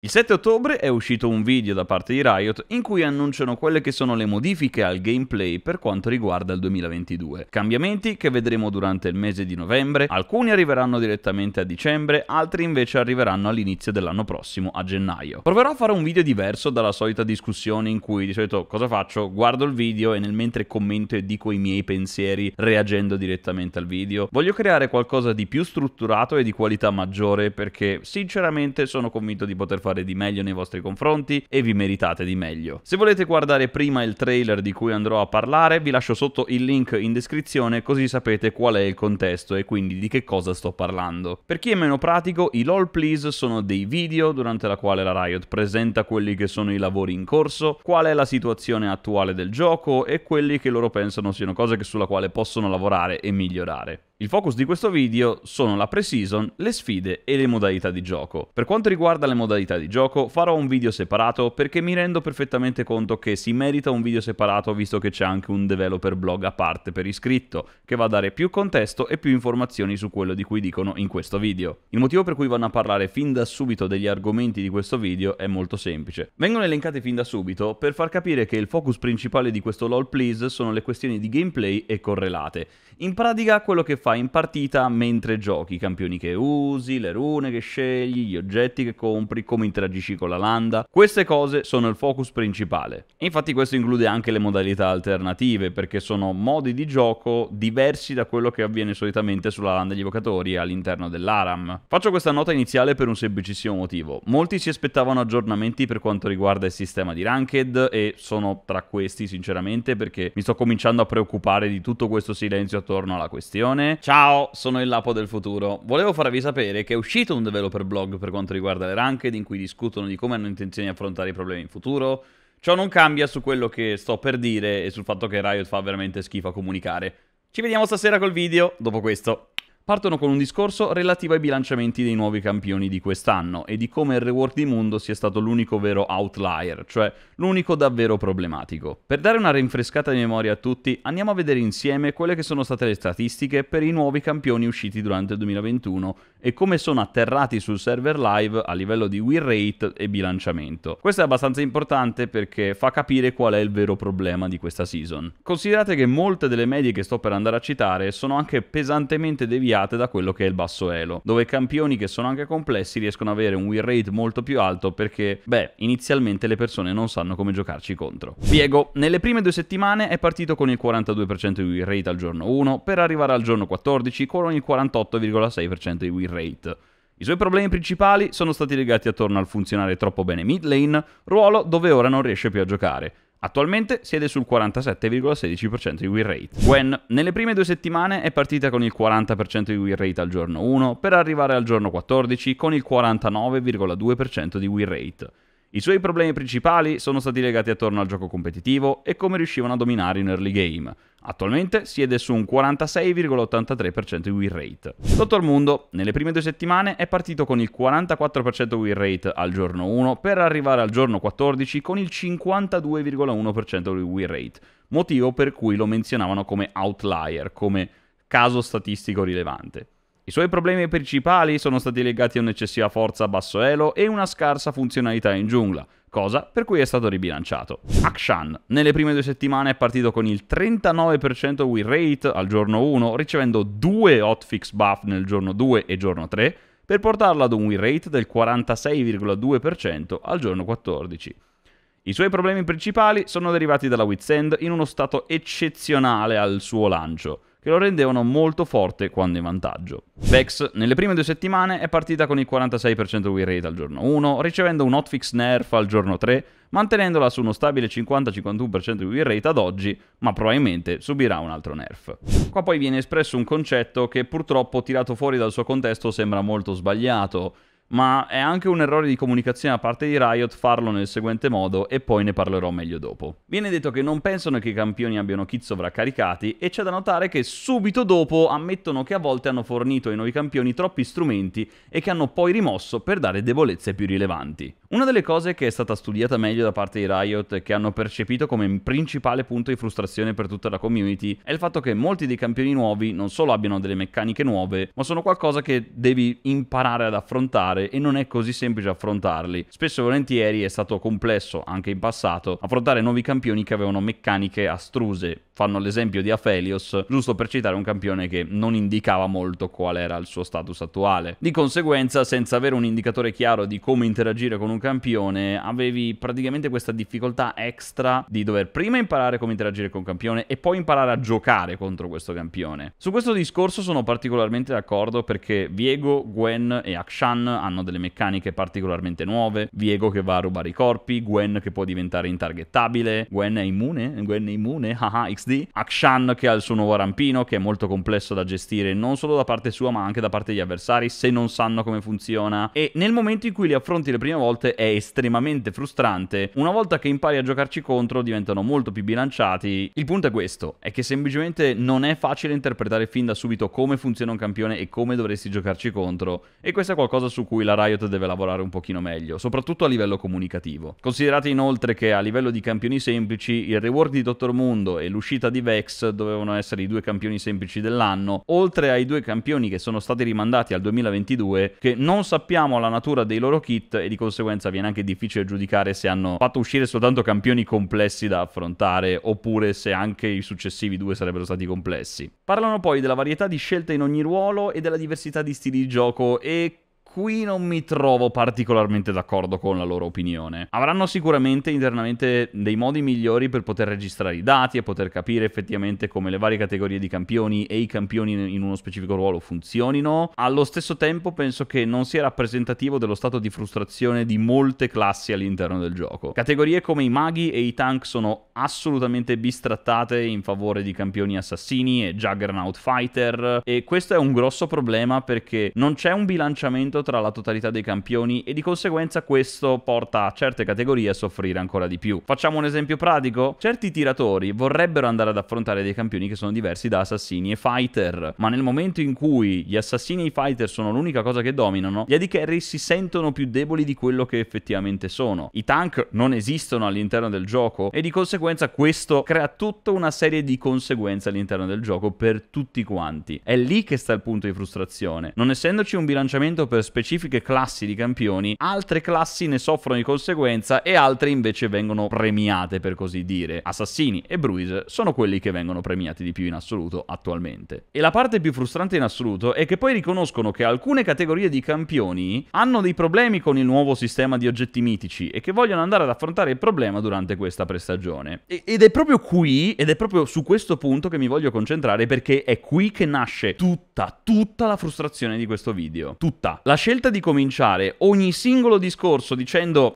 Il 7 ottobre è uscito un video da parte di Riot in cui annunciano quelle che sono le modifiche al gameplay per quanto riguarda il 2022. Cambiamenti che vedremo durante il mese di novembre, alcuni arriveranno direttamente a dicembre, altri invece arriveranno all'inizio dell'anno prossimo, a gennaio. Proverò a fare un video diverso dalla solita discussione in cui di solito cosa faccio? Guardo il video e nel mentre commento e dico i miei pensieri reagendo direttamente al video. Voglio creare qualcosa di più strutturato e di qualità maggiore perché sinceramente sono convinto di poter fare fare di meglio nei vostri confronti e vi meritate di meglio. Se volete guardare prima il trailer di cui andrò a parlare, vi lascio sotto il link in descrizione così sapete qual è il contesto e quindi di che cosa sto parlando. Per chi è meno pratico, i LOL Please sono dei video durante la quale la Riot presenta quelli che sono i lavori in corso, qual è la situazione attuale del gioco e quelli che loro pensano siano cose sulla quale possono lavorare e migliorare. Il focus di questo video sono la pre-season, le sfide e le modalità di gioco. Per quanto riguarda le modalità di gioco farò un video separato perché mi rendo perfettamente conto che si merita un video separato visto che c'è anche un developer blog a parte per iscritto che va a dare più contesto e più informazioni su quello di cui dicono in questo video. Il motivo per cui vanno a parlare fin da subito degli argomenti di questo video è molto semplice. Vengono elencate fin da subito per far capire che il focus principale di questo LOL Please sono le questioni di gameplay e correlate. In pratica quello che fa fai in partita mentre giochi, i campioni che usi, le rune che scegli, gli oggetti che compri, come interagisci con la landa. Queste cose sono il focus principale. E infatti questo include anche le modalità alternative, perché sono modi di gioco diversi da quello che avviene solitamente sulla landa degli evocatori all'interno dell'ARAM. Faccio questa nota iniziale per un semplicissimo motivo. Molti si aspettavano aggiornamenti per quanto riguarda il sistema di Ranked e sono tra questi sinceramente perché mi sto cominciando a preoccupare di tutto questo silenzio attorno alla questione Ciao, sono il Lapo del futuro. Volevo farvi sapere che è uscito un developer blog per quanto riguarda le ranked in cui discutono di come hanno intenzione di affrontare i problemi in futuro. Ciò non cambia su quello che sto per dire e sul fatto che Riot fa veramente schifo a comunicare. Ci vediamo stasera col video, dopo questo partono con un discorso relativo ai bilanciamenti dei nuovi campioni di quest'anno e di come il rework di Mundo sia stato l'unico vero outlier, cioè l'unico davvero problematico. Per dare una rinfrescata di memoria a tutti, andiamo a vedere insieme quelle che sono state le statistiche per i nuovi campioni usciti durante il 2021 e come sono atterrati sul server live a livello di win rate e bilanciamento. Questo è abbastanza importante perché fa capire qual è il vero problema di questa season. Considerate che molte delle medie che sto per andare a citare sono anche pesantemente deviate da quello che è il basso elo, dove campioni che sono anche complessi riescono ad avere un win rate molto più alto perché, beh, inizialmente le persone non sanno come giocarci contro. Spiego, nelle prime due settimane è partito con il 42% di win rate al giorno 1 per arrivare al giorno 14 con il 48,6% di win il rate. I suoi problemi principali sono stati legati attorno al funzionare troppo bene mid lane, ruolo dove ora non riesce più a giocare. Attualmente siede sul 47,16% di win rate. Gwen nelle prime due settimane è partita con il 40% di win rate al giorno 1 per arrivare al giorno 14 con il 49,2% di win rate. I suoi problemi principali sono stati legati attorno al gioco competitivo e come riuscivano a dominare in early game. Attualmente siede su un 46,83% di win rate. Sotto al mondo, nelle prime due settimane è partito con il 44% win rate al giorno 1 per arrivare al giorno 14 con il 52,1% di win rate, motivo per cui lo menzionavano come outlier, come caso statistico rilevante. I suoi problemi principali sono stati legati a un'eccessiva forza a basso elo e una scarsa funzionalità in giungla, cosa per cui è stato ribilanciato. Akshan nelle prime due settimane è partito con il 39% win rate al giorno 1, ricevendo due hotfix buff nel giorno 2 e giorno 3, per portarlo ad un win rate del 46,2% al giorno 14. I suoi problemi principali sono derivati dalla Witsend in uno stato eccezionale al suo lancio, che lo rendevano molto forte quando in vantaggio. Bex nelle prime due settimane è partita con il 46% win rate al giorno 1, ricevendo un hotfix nerf al giorno 3, mantenendola su uno stabile 50-51% di win rate ad oggi, ma probabilmente subirà un altro nerf. Qua poi viene espresso un concetto che purtroppo tirato fuori dal suo contesto sembra molto sbagliato, ma è anche un errore di comunicazione da parte di Riot farlo nel seguente modo e poi ne parlerò meglio dopo. Viene detto che non pensano che i campioni abbiano kit sovraccaricati e c'è da notare che subito dopo ammettono che a volte hanno fornito ai nuovi campioni troppi strumenti e che hanno poi rimosso per dare debolezze più rilevanti. Una delle cose che è stata studiata meglio da parte di Riot, e che hanno percepito come principale punto di frustrazione per tutta la community, è il fatto che molti dei campioni nuovi non solo abbiano delle meccaniche nuove, ma sono qualcosa che devi imparare ad affrontare e non è così semplice affrontarli. Spesso e volentieri è stato complesso, anche in passato, affrontare nuovi campioni che avevano meccaniche astruse. Fanno l'esempio di Aphelios, giusto per citare un campione che non indicava molto qual era il suo status attuale. Di conseguenza, senza avere un indicatore chiaro di come interagire con un un campione avevi praticamente questa difficoltà extra di dover prima imparare come interagire con un campione e poi imparare a giocare contro questo campione. Su questo discorso sono particolarmente d'accordo perché Viego, Gwen e Akshan hanno delle meccaniche particolarmente nuove. Viego che va a rubare i corpi, Gwen che può diventare intargettabile, Gwen è immune, Gwen è immune, haha XD, Akshan che ha il suo nuovo rampino che è molto complesso da gestire non solo da parte sua ma anche da parte degli avversari se non sanno come funziona e nel momento in cui li affronti le prime volte volte è estremamente frustrante, una volta che impari a giocarci contro diventano molto più bilanciati. Il punto è questo, è che semplicemente non è facile interpretare fin da subito come funziona un campione e come dovresti giocarci contro, e questo è qualcosa su cui la Riot deve lavorare un pochino meglio, soprattutto a livello comunicativo. Considerate inoltre che a livello di campioni semplici, il reward di Dottor Mundo e l'uscita di Vex dovevano essere i due campioni semplici dell'anno, oltre ai due campioni che sono stati rimandati al 2022, che non sappiamo la natura dei loro kit e di conseguenza conseguenza viene anche difficile giudicare se hanno fatto uscire soltanto campioni complessi da affrontare oppure se anche i successivi due sarebbero stati complessi. Parlano poi della varietà di scelte in ogni ruolo e della diversità di stili di gioco e qui non mi trovo particolarmente d'accordo con la loro opinione. Avranno sicuramente internamente dei modi migliori per poter registrare i dati e poter capire effettivamente come le varie categorie di campioni e i campioni in uno specifico ruolo funzionino. Allo stesso tempo penso che non sia rappresentativo dello stato di frustrazione di molte classi all'interno del gioco. Categorie come i maghi e i tank sono assolutamente bistrattate in favore di campioni assassini e Juggernaut Fighter e questo è un grosso problema perché non c'è un bilanciamento tra la totalità dei campioni e di conseguenza questo porta a certe categorie a soffrire ancora di più. Facciamo un esempio pratico? Certi tiratori vorrebbero andare ad affrontare dei campioni che sono diversi da assassini e fighter, ma nel momento in cui gli assassini e i fighter sono l'unica cosa che dominano, gli AD carry si sentono più deboli di quello che effettivamente sono. I tank non esistono all'interno del gioco e di conseguenza conseguenza questo crea tutta una serie di conseguenze all'interno del gioco per tutti quanti. È lì che sta il punto di frustrazione. Non essendoci un bilanciamento per specifiche classi di campioni, altre classi ne soffrono di conseguenza e altre invece vengono premiate per così dire. Assassini e Bruiser sono quelli che vengono premiati di più in assoluto attualmente. E la parte più frustrante in assoluto è che poi riconoscono che alcune categorie di campioni hanno dei problemi con il nuovo sistema di oggetti mitici e che vogliono andare ad affrontare il problema durante questa prestagione ed è proprio qui, ed è proprio su questo punto che mi voglio concentrare perché è qui che nasce tutta, tutta la frustrazione di questo video. Tutta. La scelta di cominciare ogni singolo discorso dicendo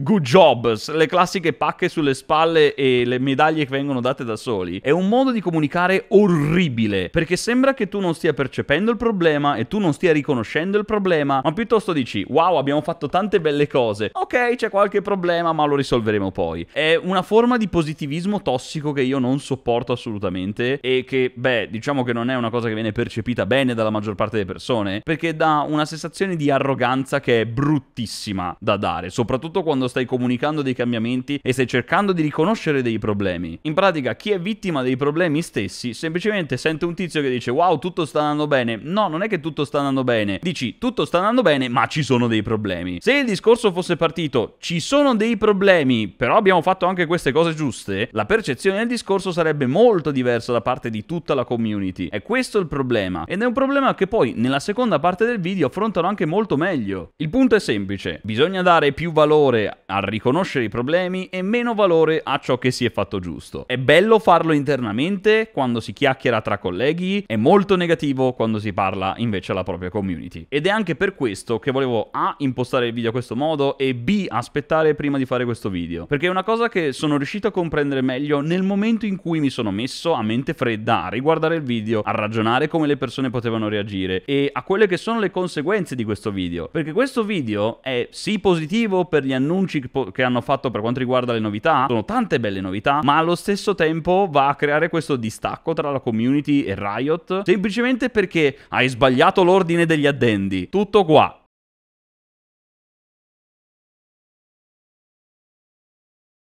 good jobs, le classiche pacche sulle spalle e le medaglie che vengono date da soli, è un modo di comunicare orribile, perché sembra che tu non stia percependo il problema e tu non stia riconoscendo il problema, ma piuttosto dici wow abbiamo fatto tante belle cose, ok c'è qualche problema ma lo risolveremo poi. È una forma di positivismo tossico che io non sopporto assolutamente e che beh diciamo che non è una cosa che viene percepita bene dalla maggior parte delle persone, perché dà una sensazione di arroganza che è bruttissima da dare, soprattutto quando stai comunicando dei cambiamenti e stai cercando di riconoscere dei problemi. In pratica, chi è vittima dei problemi stessi semplicemente sente un tizio che dice wow, tutto sta andando bene. No, non è che tutto sta andando bene. Dici tutto sta andando bene, ma ci sono dei problemi. Se il discorso fosse partito ci sono dei problemi, però abbiamo fatto anche queste cose giuste, la percezione del discorso sarebbe molto diversa da parte di tutta la community. È questo il problema. Ed è un problema che poi nella seconda parte del video affrontano anche molto meglio. Il punto è semplice, bisogna dare più valore a riconoscere i problemi e meno valore a ciò che si è fatto giusto. È bello farlo internamente quando si chiacchiera tra colleghi, è molto negativo quando si parla invece alla propria community. Ed è anche per questo che volevo A impostare il video a questo modo e B aspettare prima di fare questo video, perché è una cosa che sono riuscito a comprendere meglio nel momento in cui mi sono messo a mente fredda a riguardare il video, a ragionare come le persone potevano reagire e a quelle che sono le conseguenze di questo video, perché questo video è sì positivo per gli annunci annunci che hanno fatto per quanto riguarda le novità, sono tante belle novità, ma allo stesso tempo va a creare questo distacco tra la community e Riot, semplicemente perché hai sbagliato l'ordine degli addendi. Tutto qua.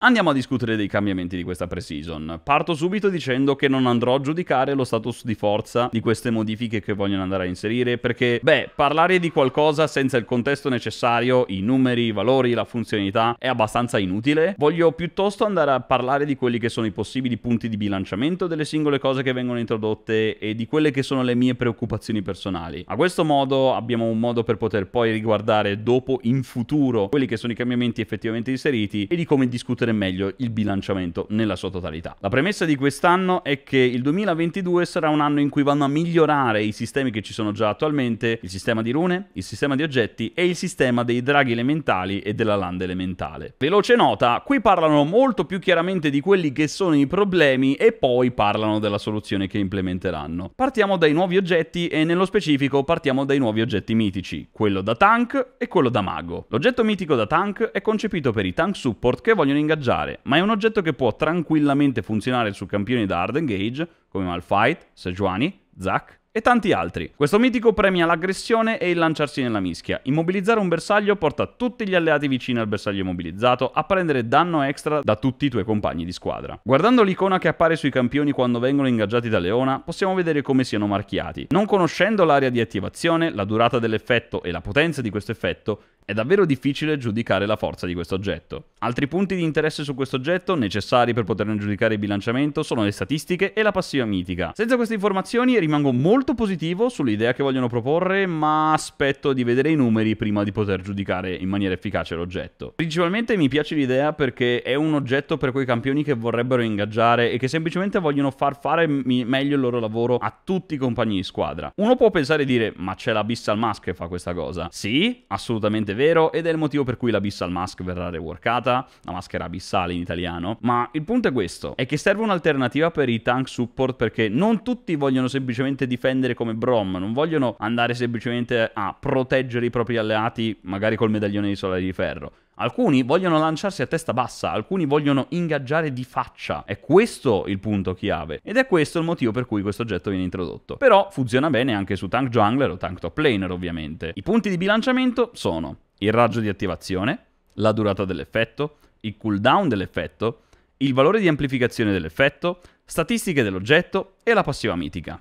Andiamo a discutere dei cambiamenti di questa pre-season. Parto subito dicendo che non andrò a giudicare lo status di forza di queste modifiche che vogliono andare a inserire, perché, beh, parlare di qualcosa senza il contesto necessario, i numeri, i valori, la funzionalità, è abbastanza inutile. Voglio piuttosto andare a parlare di quelli che sono i possibili punti di bilanciamento delle singole cose che vengono introdotte e di quelle che sono le mie preoccupazioni personali. A questo modo abbiamo un modo per poter poi riguardare dopo in futuro quelli che sono i cambiamenti effettivamente inseriti e di come discutere meglio il bilanciamento nella sua totalità. La premessa di quest'anno è che il 2022 sarà un anno in cui vanno a migliorare i sistemi che ci sono già attualmente, il sistema di rune, il sistema di oggetti e il sistema dei draghi elementali e della landa elementale. Veloce nota, qui parlano molto più chiaramente di quelli che sono i problemi e poi parlano della soluzione che implementeranno. Partiamo dai nuovi oggetti e nello specifico partiamo dai nuovi oggetti mitici, quello da tank e quello da mago. L'oggetto mitico da tank è concepito per i tank support che vogliono ingaggiare viaggiare, ma è un oggetto che può tranquillamente funzionare su campioni da hard engage come Malfight, Sejuani, Zack e tanti altri. Questo mitico premia l'aggressione e il lanciarsi nella mischia. Immobilizzare un bersaglio porta tutti gli alleati vicini al bersaglio immobilizzato a prendere danno extra da tutti i tuoi compagni di squadra. Guardando l'icona che appare sui campioni quando vengono ingaggiati da Leona, possiamo vedere come siano marchiati. Non conoscendo l'area di attivazione, la durata dell'effetto e la potenza di questo effetto, è davvero difficile giudicare la forza di questo oggetto. Altri punti di interesse su questo oggetto, necessari per poterne giudicare il bilanciamento, sono le statistiche e la passiva mitica. Senza queste informazioni rimango molto positivo sull'idea che vogliono proporre, ma aspetto di vedere i numeri prima di poter giudicare in maniera efficace l'oggetto. Principalmente mi piace l'idea perché è un oggetto per quei campioni che vorrebbero ingaggiare e che semplicemente vogliono far fare meglio il loro lavoro a tutti i compagni di squadra. Uno può pensare e dire, ma c'è la Bissal Mask che fa questa cosa. Sì, assolutamente completamente vero ed è il motivo per cui l'Abyssal Mask verrà reworkata, la maschera abissale in italiano, ma il punto è questo, è che serve un'alternativa per i tank support perché non tutti vogliono semplicemente difendere come Brom, non vogliono andare semplicemente a proteggere i propri alleati magari col medaglione di solare di ferro, Alcuni vogliono lanciarsi a testa bassa, alcuni vogliono ingaggiare di faccia. È questo il punto chiave. Ed è questo il motivo per cui questo oggetto viene introdotto. Però funziona bene anche su tank jungler o tank top laner, ovviamente. I punti di bilanciamento sono il raggio di attivazione, la durata dell'effetto, il cooldown dell'effetto, il valore di amplificazione dell'effetto, statistiche dell'oggetto e la passiva mitica.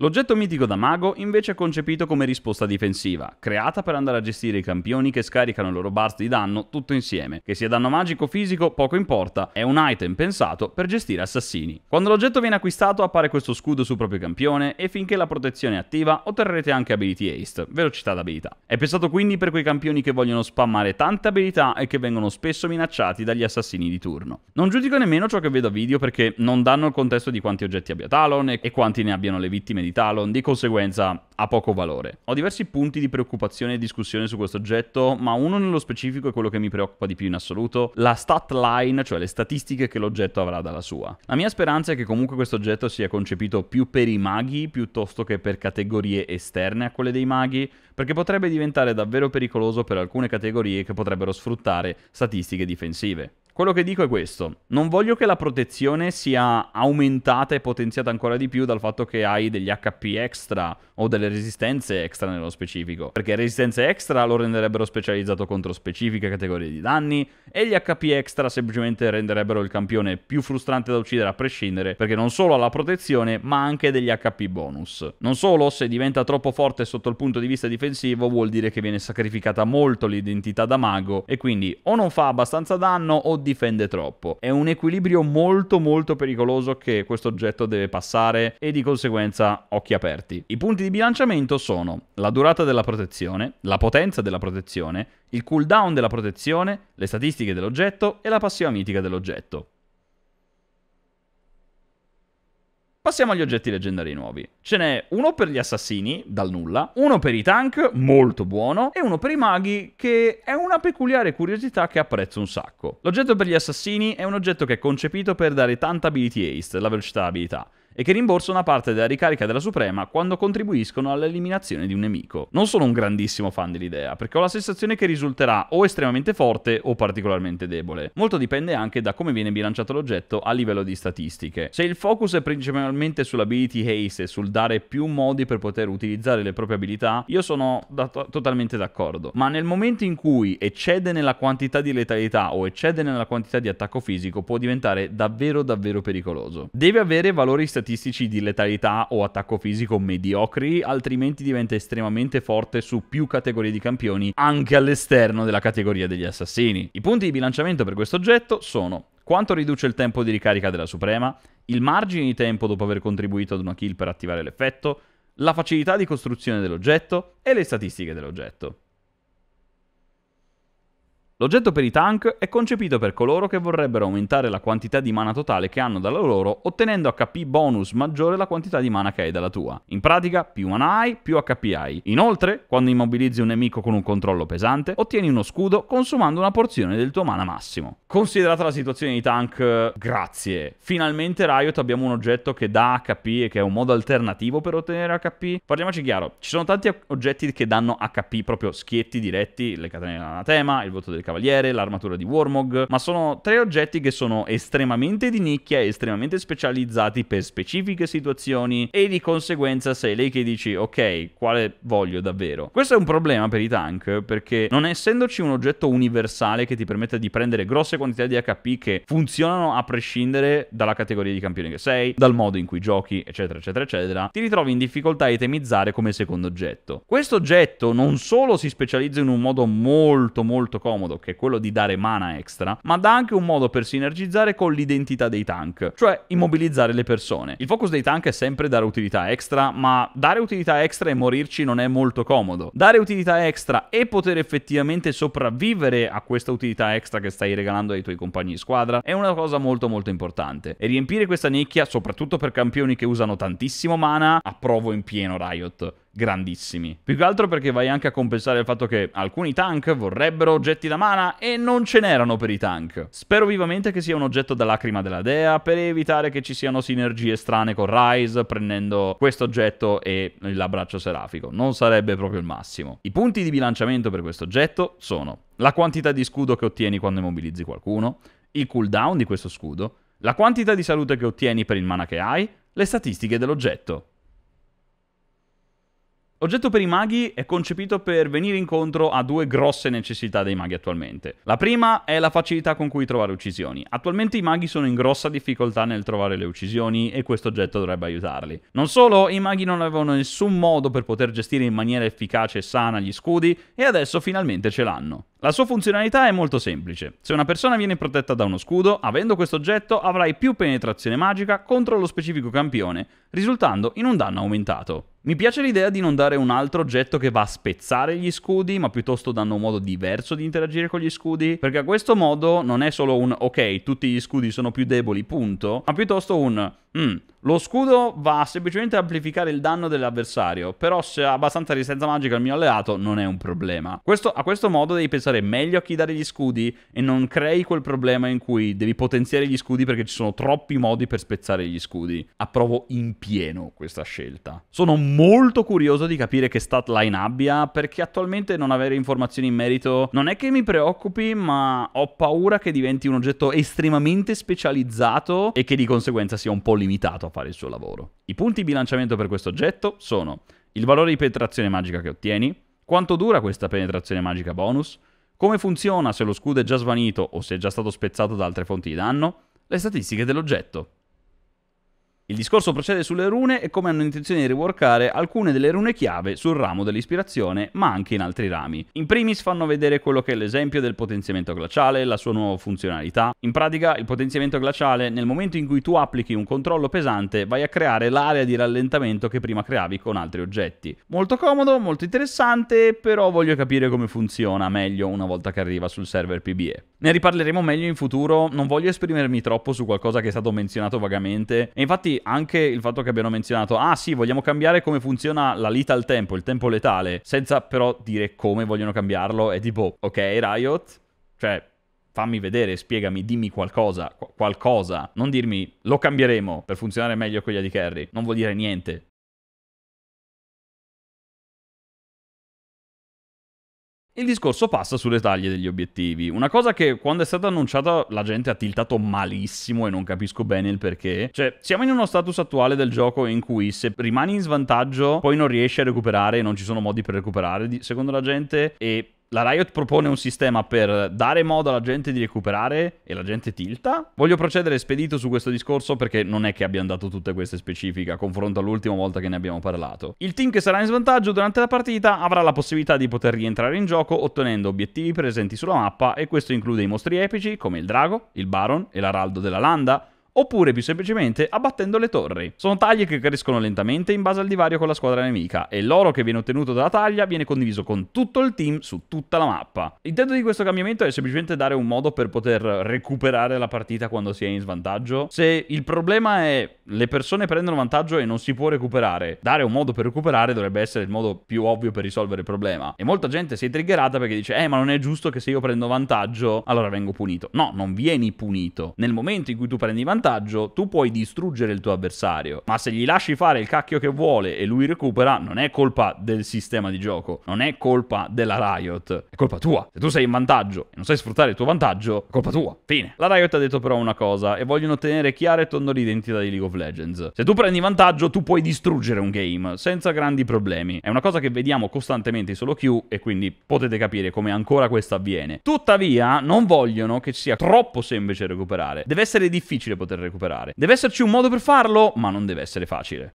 L'oggetto mitico da mago invece è concepito come risposta difensiva, creata per andare a gestire i campioni che scaricano i loro burst di danno tutto insieme. Che sia danno magico o fisico, poco importa, è un item pensato per gestire assassini. Quando l'oggetto viene acquistato appare questo scudo sul proprio campione e finché la protezione è attiva otterrete anche ability haste, velocità d'abilità. È pensato quindi per quei campioni che vogliono spammare tante abilità e che vengono spesso minacciati dagli assassini di turno. Non giudico nemmeno ciò che vedo a video perché non danno il contesto di quanti oggetti abbia Talon e quanti ne abbiano le vittime di di Talon, di conseguenza ha poco valore. Ho diversi punti di preoccupazione e discussione su questo oggetto, ma uno nello specifico è quello che mi preoccupa di più in assoluto, la stat line, cioè le statistiche che l'oggetto avrà dalla sua. La mia speranza è che comunque questo oggetto sia concepito più per i maghi piuttosto che per categorie esterne a quelle dei maghi, perché potrebbe diventare davvero pericoloso per alcune categorie che potrebbero sfruttare statistiche difensive. Quello che dico è questo, non voglio che la protezione sia aumentata e potenziata ancora di più dal fatto che hai degli HP extra o delle resistenze extra nello specifico, perché resistenze extra lo renderebbero specializzato contro specifiche categorie di danni e gli HP extra semplicemente renderebbero il campione più frustrante da uccidere a prescindere, perché non solo ha la protezione ma anche degli HP bonus. Non solo, se diventa troppo forte sotto il punto di vista difensivo vuol dire che viene sacrificata molto l'identità da mago e quindi o non fa abbastanza danno o difende troppo. È un equilibrio molto molto pericoloso che questo oggetto deve passare e di conseguenza occhi aperti. I punti di bilanciamento sono la durata della protezione, la potenza della protezione, il cooldown della protezione, le statistiche dell'oggetto e la passiva mitica dell'oggetto. Passiamo agli oggetti leggendari nuovi. Ce n'è uno per gli assassini, dal nulla, uno per i tank, molto buono, e uno per i maghi, che è una peculiare curiosità che apprezzo un sacco. L'oggetto per gli assassini è un oggetto che è concepito per dare tanta ability haste, la velocità abilità e che rimborsa una parte della ricarica della Suprema quando contribuiscono all'eliminazione di un nemico. Non sono un grandissimo fan dell'idea, perché ho la sensazione che risulterà o estremamente forte o particolarmente debole. Molto dipende anche da come viene bilanciato l'oggetto a livello di statistiche. Se il focus è principalmente sull'ability haste e sul dare più modi per poter utilizzare le proprie abilità, io sono da to totalmente d'accordo. Ma nel momento in cui eccede nella quantità di letalità o eccede nella quantità di attacco fisico, può diventare davvero davvero pericoloso. Deve avere valori statistici statistici di letalità o attacco fisico mediocri, altrimenti diventa estremamente forte su più categorie di campioni anche all'esterno della categoria degli assassini. I punti di bilanciamento per questo oggetto sono quanto riduce il tempo di ricarica della Suprema, il margine di tempo dopo aver contribuito ad una kill per attivare l'effetto, la facilità di costruzione dell'oggetto e le statistiche dell'oggetto. L'oggetto per i tank è concepito per coloro che vorrebbero aumentare la quantità di mana totale che hanno dalla loro, ottenendo HP bonus maggiore la quantità di mana che hai dalla tua. In pratica, più mana hai, più HP hai. Inoltre, quando immobilizzi un nemico con un controllo pesante, ottieni uno scudo consumando una porzione del tuo mana massimo. Considerata la situazione di tank, grazie. Finalmente Riot abbiamo un oggetto che dà HP e che è un modo alternativo per ottenere HP. Parliamoci chiaro, ci sono tanti oggetti che danno HP proprio schietti, diretti, le catene dell'anatema, il voto del Cavaliere, l'armatura di Wormog, ma sono tre oggetti che sono estremamente di nicchia, estremamente specializzati per specifiche situazioni e di conseguenza sei lei che dici ok, quale voglio davvero. Questo è un problema per i tank perché non essendoci un oggetto universale che ti permetta di prendere grosse quantità di HP che funzionano a prescindere dalla categoria di campione che sei, dal modo in cui giochi, eccetera, eccetera, eccetera, ti ritrovi in difficoltà a itemizzare come secondo oggetto. Questo oggetto non solo si specializza in un modo molto molto comodo che è quello di dare mana extra, ma dà anche un modo per sinergizzare con l'identità dei tank, cioè immobilizzare le persone. Il focus dei tank è sempre dare utilità extra, ma dare utilità extra e morirci non è molto comodo. Dare utilità extra e poter effettivamente sopravvivere a questa utilità extra che stai regalando ai tuoi compagni di squadra è una cosa molto molto importante. E riempire questa nicchia, soprattutto per campioni che usano tantissimo mana, approvo in pieno Riot grandissimi. Più che altro perché vai anche a compensare il fatto che alcuni tank vorrebbero oggetti da mana e non ce n'erano per i tank. Spero vivamente che sia un oggetto da lacrima della dea per evitare che ci siano sinergie strane con Rise prendendo questo oggetto e l'abbraccio serafico. Non sarebbe proprio il massimo. I punti di bilanciamento per questo oggetto sono la quantità di scudo che ottieni quando immobilizzi qualcuno, il cooldown di questo scudo, la quantità di salute che ottieni per il mana che hai, le statistiche dell'oggetto. Oggetto per i maghi è concepito per venire incontro a due grosse necessità dei maghi attualmente. La prima è la facilità con cui trovare uccisioni. Attualmente i maghi sono in grossa difficoltà nel trovare le uccisioni e questo oggetto dovrebbe aiutarli. Non solo, i maghi non avevano nessun modo per poter gestire in maniera efficace e sana gli scudi e adesso finalmente ce l'hanno. La sua funzionalità è molto semplice. Se una persona viene protetta da uno scudo, avendo questo oggetto avrai più penetrazione magica contro lo specifico campione, risultando in un danno aumentato. Mi piace l'idea di non dare un altro oggetto che va a spezzare gli scudi, ma piuttosto danno un modo diverso di interagire con gli scudi, perché a questo modo non è solo un ok, tutti gli scudi sono più deboli, punto, ma piuttosto un Mm. Lo scudo va semplicemente a amplificare il danno dell'avversario, però se ha abbastanza resistenza magica il mio alleato non è un problema. Questo, a questo modo devi pensare meglio a chi dare gli scudi e non crei quel problema in cui devi potenziare gli scudi perché ci sono troppi modi per spezzare gli scudi. Approvo in pieno questa scelta. Sono molto curioso di capire che stat line abbia perché attualmente non avere informazioni in merito non è che mi preoccupi ma ho paura che diventi un oggetto estremamente specializzato e che di conseguenza sia un po' limitato a fare il suo lavoro. I punti di bilanciamento per questo oggetto sono il valore di penetrazione magica che ottieni, quanto dura questa penetrazione magica bonus, come funziona se lo scudo è già svanito o se è già stato spezzato da altre fonti di danno, le statistiche dell'oggetto. Il discorso procede sulle rune e come hanno intenzione di reworkare alcune delle rune chiave sul ramo dell'ispirazione, ma anche in altri rami. In primis fanno vedere quello che è l'esempio del potenziamento glaciale, la sua nuova funzionalità. In pratica, il potenziamento glaciale, nel momento in cui tu applichi un controllo pesante, vai a creare l'area di rallentamento che prima creavi con altri oggetti. Molto comodo, molto interessante, però voglio capire come funziona meglio una volta che arriva sul server PBE. Ne riparleremo meglio in futuro, non voglio esprimermi troppo su qualcosa che è stato menzionato vagamente. E infatti anche il fatto che abbiano menzionato, ah sì, vogliamo cambiare come funziona la lita al tempo, il tempo letale, senza però dire come vogliono cambiarlo, è tipo, ok Riot, cioè fammi vedere, spiegami, dimmi qualcosa, qu- qualcosa. Non dirmi, lo cambieremo per funzionare meglio con gli AD Carry, non vuol dire niente. Il discorso passa sulle taglie degli obiettivi. Una cosa che quando è stata annunciata la gente ha tiltato malissimo e non capisco bene il perché. Cioè, siamo in uno status attuale del gioco in cui se rimani in svantaggio poi non riesci a recuperare e non ci sono modi per recuperare, secondo la gente, e la Riot propone un sistema per dare modo alla gente di recuperare e la gente tilta. Voglio procedere spedito su questo discorso perché non è che abbiamo dato tutte queste specifiche a confronto all'ultima volta che ne abbiamo parlato. Il team che sarà in svantaggio durante la partita avrà la possibilità di poter rientrare in gioco ottenendo obiettivi presenti sulla mappa e questo include i mostri epici come il drago, il baron e l'araldo della landa, oppure più semplicemente abbattendo le torri. Sono taglie che crescono lentamente in base al divario con la squadra nemica e l'oro che viene ottenuto dalla taglia viene condiviso con tutto il team su tutta la mappa. L'intento di questo cambiamento è semplicemente dare un modo per poter recuperare la partita quando si è in svantaggio. Se il problema è le persone prendono vantaggio e non si può recuperare, dare un modo per recuperare dovrebbe essere il modo più ovvio per risolvere il problema. E molta gente si è triggerata perché dice "Eh, ma non è giusto che se io prendo vantaggio, allora vengo punito". No, non vieni punito. Nel momento in cui tu prendi vantaggio vantaggio, tu puoi distruggere il tuo avversario, ma se gli lasci fare il cacchio che vuole e lui recupera, non è colpa del sistema di gioco, non è colpa della Riot, è colpa tua. Se tu sei in vantaggio e non sai sfruttare il tuo vantaggio, è colpa tua. Fine. La Riot ha detto però una cosa e vogliono tenere chiara e tondo l'identità di League of Legends. Se tu prendi vantaggio, tu puoi distruggere un game senza grandi problemi. È una cosa che vediamo costantemente solo Q e quindi potete capire come ancora questo avviene. Tuttavia, non vogliono che sia troppo semplice recuperare. Deve essere difficile poter poter recuperare. Deve esserci un modo per farlo, ma non deve essere facile.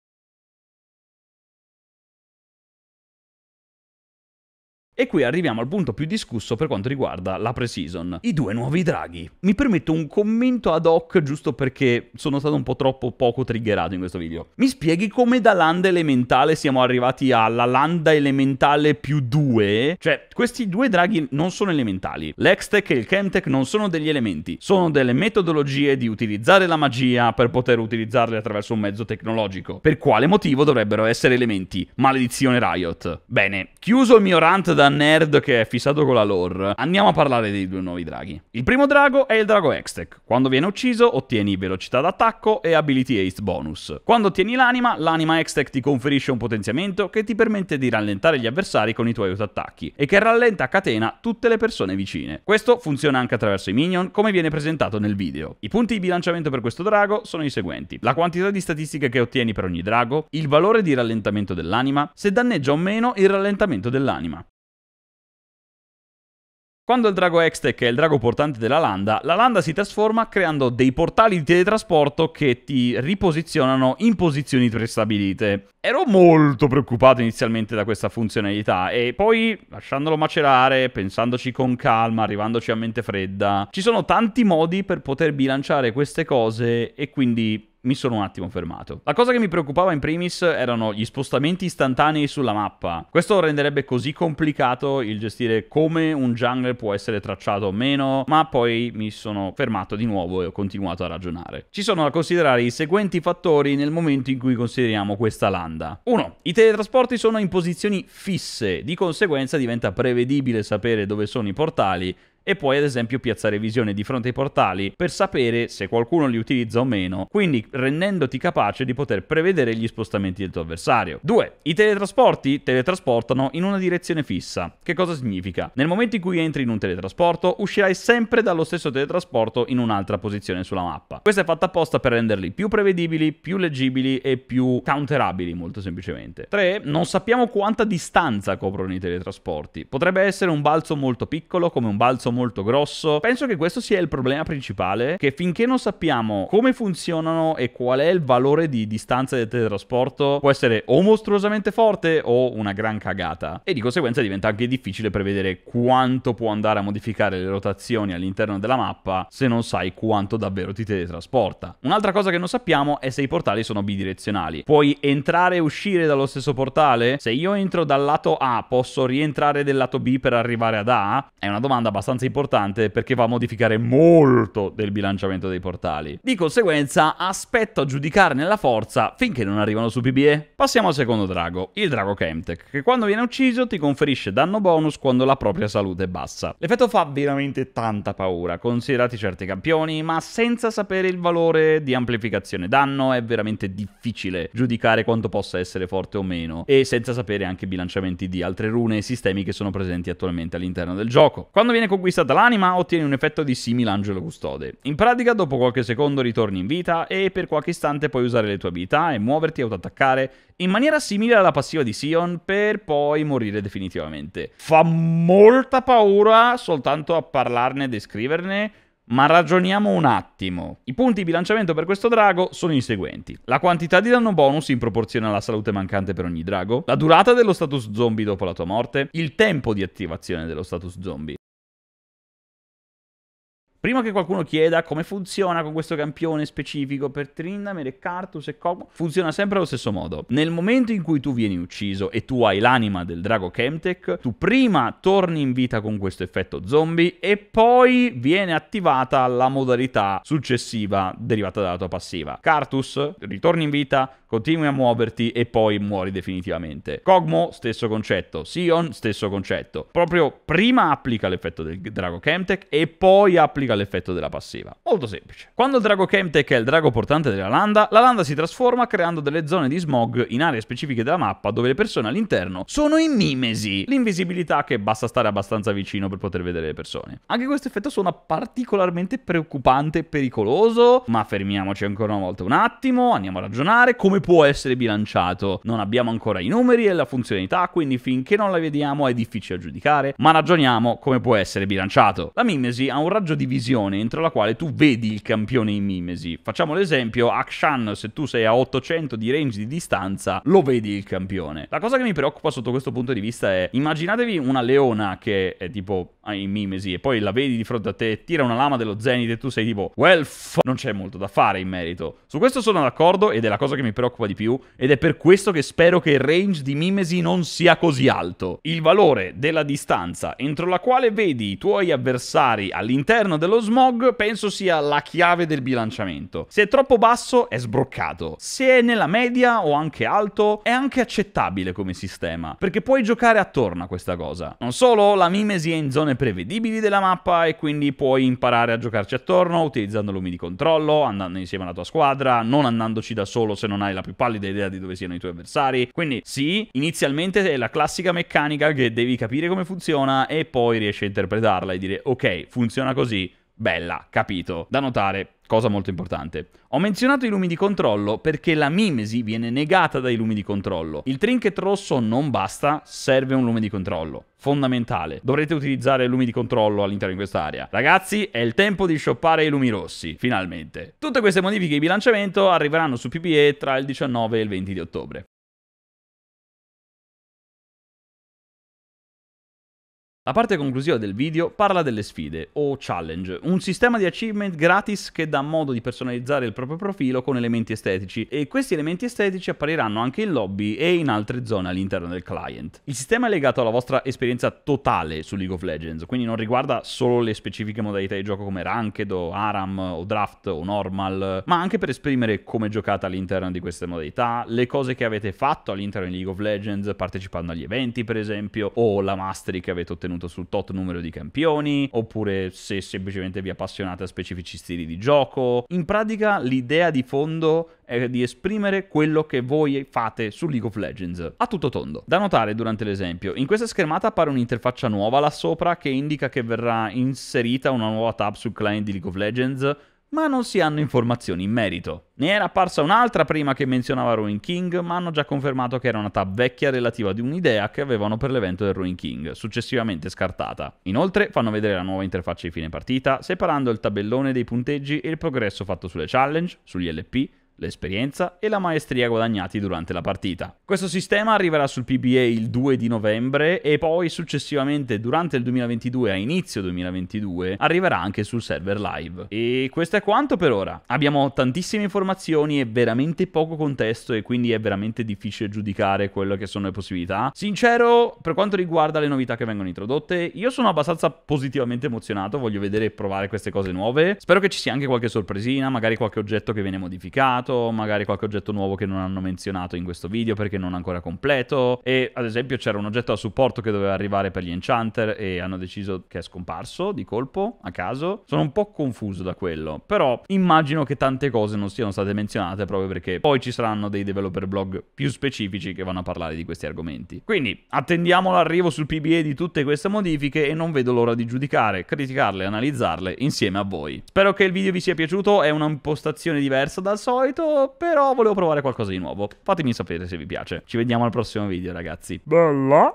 E qui arriviamo al punto più discusso per quanto riguarda la pre-season. I due nuovi draghi. Mi permetto un commento ad hoc giusto perché sono stato un po' troppo poco triggerato in questo video. Mi spieghi come da landa elementale siamo arrivati alla landa elementale più due? Cioè, questi due draghi non sono elementali. L'Extech e il Chemtech non sono degli elementi. Sono delle metodologie di utilizzare la magia per poter utilizzarle attraverso un mezzo tecnologico. Per quale motivo dovrebbero essere elementi? Maledizione Riot. Bene, chiuso il mio rant da nerd che è fissato con la lore, andiamo a parlare dei due nuovi draghi. Il primo drago è il drago Hextech. Quando viene ucciso ottieni velocità d'attacco e ability haste bonus. Quando ottieni l'anima, l'anima Hextech ti conferisce un potenziamento che ti permette di rallentare gli avversari con i tuoi autoattacchi e che rallenta a catena tutte le persone vicine. Questo funziona anche attraverso i minion come viene presentato nel video. I punti di bilanciamento per questo drago sono i seguenti. La quantità di statistiche che ottieni per ogni drago, il valore di rallentamento dell'anima, se danneggia o meno il rallentamento dell'anima. Quando il drago Extech è il drago portante della landa, la landa si trasforma creando dei portali di teletrasporto che ti riposizionano in posizioni prestabilite. Ero molto preoccupato inizialmente da questa funzionalità e poi, lasciandolo macerare, pensandoci con calma, arrivandoci a mente fredda, ci sono tanti modi per poter bilanciare queste cose e quindi mi sono un attimo fermato. La cosa che mi preoccupava in primis erano gli spostamenti istantanei sulla mappa. Questo renderebbe così complicato il gestire come un jungle può essere tracciato o meno, ma poi mi sono fermato di nuovo e ho continuato a ragionare. Ci sono da considerare i seguenti fattori nel momento in cui consideriamo questa landa. 1. I teletrasporti sono in posizioni fisse, di conseguenza diventa prevedibile sapere dove sono i portali e puoi ad esempio piazzare visione di fronte ai portali per sapere se qualcuno li utilizza o meno, quindi rendendoti capace di poter prevedere gli spostamenti del tuo avversario. 2. I teletrasporti teletrasportano in una direzione fissa. Che cosa significa? Nel momento in cui entri in un teletrasporto, uscirai sempre dallo stesso teletrasporto in un'altra posizione sulla mappa. Questo è fatto apposta per renderli più prevedibili, più leggibili e più counterabili, molto semplicemente. 3. Non sappiamo quanta distanza coprono i teletrasporti. Potrebbe essere un balzo molto piccolo, come un balzo molto molto grosso. Penso che questo sia il problema principale, che finché non sappiamo come funzionano e qual è il valore di distanza del teletrasporto, può essere o mostruosamente forte o una gran cagata. E di conseguenza diventa anche difficile prevedere quanto può andare a modificare le rotazioni all'interno della mappa se non sai quanto davvero ti teletrasporta. Un'altra cosa che non sappiamo è se i portali sono bidirezionali. Puoi entrare e uscire dallo stesso portale? Se io entro dal lato A, posso rientrare del lato B per arrivare ad A? È una domanda abbastanza importante importante perché va a modificare molto del bilanciamento dei portali. Di conseguenza aspetto a giudicarne la forza finché non arrivano su PBE. Passiamo al secondo drago, il drago Chemtech, che quando viene ucciso ti conferisce danno bonus quando la propria salute è bassa. L'effetto fa veramente tanta paura, considerati certi campioni, ma senza sapere il valore di amplificazione danno è veramente difficile giudicare quanto possa essere forte o meno, e senza sapere anche i bilanciamenti di altre rune e sistemi che sono presenti attualmente all'interno del gioco. Quando viene conquistato conquistata l'anima, ottieni un effetto di simile angelo Custode. In pratica, dopo qualche secondo ritorni in vita e per qualche istante puoi usare le tue abilità e muoverti e autoattaccare in maniera simile alla passiva di Sion per poi morire definitivamente. Fa molta paura soltanto a parlarne e descriverne, ma ragioniamo un attimo. I punti di bilanciamento per questo drago sono i seguenti. La quantità di danno bonus in proporzione alla salute mancante per ogni drago, la durata dello status zombie dopo la tua morte, il tempo di attivazione dello status zombie, Prima che qualcuno chieda come funziona con questo campione specifico per Tryndamere, Cartus e Cogmo, funziona sempre allo stesso modo. Nel momento in cui tu vieni ucciso e tu hai l'anima del drago Chemtech, tu prima torni in vita con questo effetto zombie e poi viene attivata la modalità successiva derivata dalla tua passiva. Cartus ritorni in vita, continui a muoverti e poi muori definitivamente. Cogmo, stesso concetto. Sion, stesso concetto. Proprio prima applica l'effetto del drago Chemtech e poi applica l'effetto della passiva. Molto semplice. Quando il drago Chemtech è il drago portante della landa, la landa si trasforma creando delle zone di smog in aree specifiche della mappa dove le persone all'interno sono in mimesi. L'invisibilità che basta stare abbastanza vicino per poter vedere le persone. Anche questo effetto suona particolarmente preoccupante e pericoloso, ma fermiamoci ancora una volta un attimo, andiamo a ragionare come cui può essere bilanciato. Non abbiamo ancora i numeri e la funzionalità, quindi finché non la vediamo è difficile giudicare, ma ragioniamo come può essere bilanciato. La mimesi ha un raggio di visione entro la quale tu vedi il campione in mimesi. Facciamo l'esempio, Akshan, se tu sei a 800 di range di distanza, lo vedi il campione. La cosa che mi preoccupa sotto questo punto di vista è, immaginatevi una leona che è tipo ah, in mimesi e poi la vedi di fronte a te, tira una lama dello zenith e tu sei tipo, well, f- non c'è molto da fare in merito. Su questo sono d'accordo ed è la cosa che mi preoccupa preoccupa di più ed è per questo che spero che il range di Mimesi non sia così alto. Il valore della distanza entro la quale vedi i tuoi avversari all'interno dello smog penso sia la chiave del bilanciamento. Se è troppo basso è sbroccato, se è nella media o anche alto è anche accettabile come sistema, perché puoi giocare attorno a questa cosa. Non solo, la mimesi è in zone prevedibili della mappa e quindi puoi imparare a giocarci attorno utilizzando lumi di controllo, andando insieme alla tua squadra, non andandoci da solo se non hai la la più pallida idea di dove siano i tuoi avversari. Quindi sì, inizialmente è la classica meccanica che devi capire come funziona e poi riesci a interpretarla e dire ok, funziona così, Bella, capito. Da notare, cosa molto importante. Ho menzionato i lumi di controllo perché la mimesi viene negata dai lumi di controllo. Il trinket rosso non basta, serve un lume di controllo. Fondamentale. Dovrete utilizzare lumi di controllo all'interno di quest'area. Ragazzi, è il tempo di shoppare i lumi rossi, finalmente. Tutte queste modifiche di bilanciamento arriveranno su PBE tra il 19 e il 20 di ottobre. La parte conclusiva del video parla delle sfide, o challenge, un sistema di achievement gratis che dà modo di personalizzare il proprio profilo con elementi estetici e questi elementi estetici appariranno anche in lobby e in altre zone all'interno del client. Il sistema è legato alla vostra esperienza totale su League of Legends, quindi non riguarda solo le specifiche modalità di gioco come Ranked o Aram o Draft o Normal, ma anche per esprimere come giocate all'interno di queste modalità, le cose che avete fatto all'interno di League of Legends partecipando agli eventi per esempio, o la mastery che avete ottenuto contenuto sul tot numero di campioni, oppure se semplicemente vi appassionate a specifici stili di gioco. In pratica l'idea di fondo è di esprimere quello che voi fate su League of Legends, a tutto tondo. Da notare durante l'esempio, in questa schermata appare un'interfaccia nuova là sopra che indica che verrà inserita una nuova tab sul client di League of Legends ma non si hanno informazioni in merito. Ne era apparsa un'altra prima che menzionava Ruin King, ma hanno già confermato che era una tab vecchia relativa ad un'idea che avevano per l'evento del Ruin King, successivamente scartata. Inoltre fanno vedere la nuova interfaccia di fine partita, separando il tabellone dei punteggi e il progresso fatto sulle challenge, sugli LP, l'esperienza e la maestria guadagnati durante la partita. Questo sistema arriverà sul PBA il 2 di novembre e poi successivamente durante il 2022 a inizio 2022 arriverà anche sul server live. E questo è quanto per ora. Abbiamo tantissime informazioni e veramente poco contesto e quindi è veramente difficile giudicare quello che sono le possibilità. Sincero, per quanto riguarda le novità che vengono introdotte, io sono abbastanza positivamente emozionato, voglio vedere e provare queste cose nuove. Spero che ci sia anche qualche sorpresina, magari qualche oggetto che viene modificato menzionato, magari qualche oggetto nuovo che non hanno menzionato in questo video perché non è ancora completo e ad esempio c'era un oggetto a supporto che doveva arrivare per gli Enchanter e hanno deciso che è scomparso di colpo, a caso. Sono un po' confuso da quello, però immagino che tante cose non siano state menzionate proprio perché poi ci saranno dei developer blog più specifici che vanno a parlare di questi argomenti. Quindi attendiamo l'arrivo sul PBA di tutte queste modifiche e non vedo l'ora di giudicare, criticarle, analizzarle insieme a voi. Spero che il video vi sia piaciuto, è un'impostazione diversa dal solito solito, però volevo provare qualcosa di nuovo. Fatemi sapere se vi piace. Ci vediamo al prossimo video, ragazzi. Bella!